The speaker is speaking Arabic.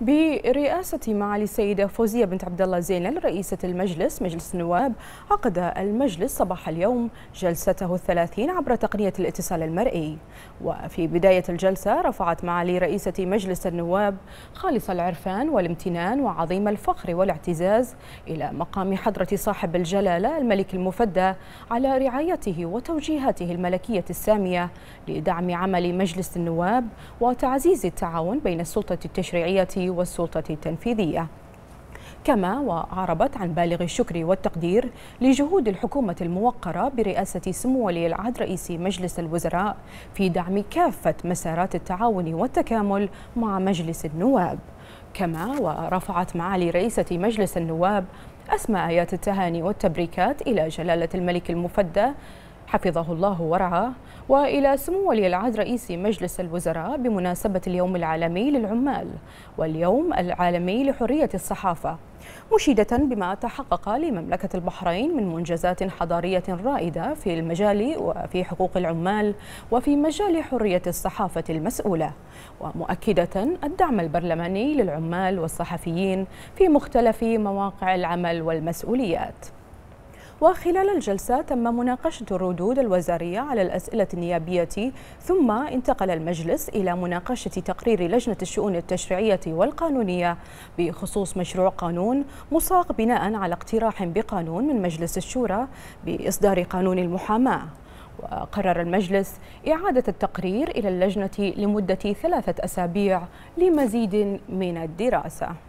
برئاسة معالي السيدة فوزية بنت عبد الله زينل رئيسة المجلس مجلس النواب عقد المجلس صباح اليوم جلسته الثلاثين عبر تقنية الاتصال المرئي وفي بداية الجلسة رفعت معالي رئيسة مجلس النواب خالص العرفان والامتنان وعظيم الفخر والاعتزاز إلى مقام حضرة صاحب الجلالة الملك المفدى على رعايته وتوجيهاته الملكية السامية لدعم عمل مجلس النواب وتعزيز التعاون بين السلطة التشريعية والسلطة التنفيذية كما وأعربت عن بالغ الشكر والتقدير لجهود الحكومة الموقرة برئاسة سمو ولي العهد رئيس مجلس الوزراء في دعم كافة مسارات التعاون والتكامل مع مجلس النواب كما ورفعت معالي رئيسة مجلس النواب أسمى آيات التهاني والتبريكات إلى جلالة الملك المفدى حفظه الله ورعاه وإلى سمو ولي العهد رئيس مجلس الوزراء بمناسبة اليوم العالمي للعمال واليوم العالمي لحرية الصحافة مشيدة بما تحقق لمملكة البحرين من منجزات حضارية رائدة في المجال وفي حقوق العمال وفي مجال حرية الصحافة المسؤولة ومؤكدة الدعم البرلماني للعمال والصحفيين في مختلف مواقع العمل والمسؤوليات وخلال الجلسة تم مناقشة الردود الوزارية على الأسئلة النيابية ثم انتقل المجلس إلى مناقشة تقرير لجنة الشؤون التشريعية والقانونية بخصوص مشروع قانون مصاغ بناء على اقتراح بقانون من مجلس الشورى بإصدار قانون المحاماة وقرر المجلس إعادة التقرير إلى اللجنة لمدة ثلاثة أسابيع لمزيد من الدراسة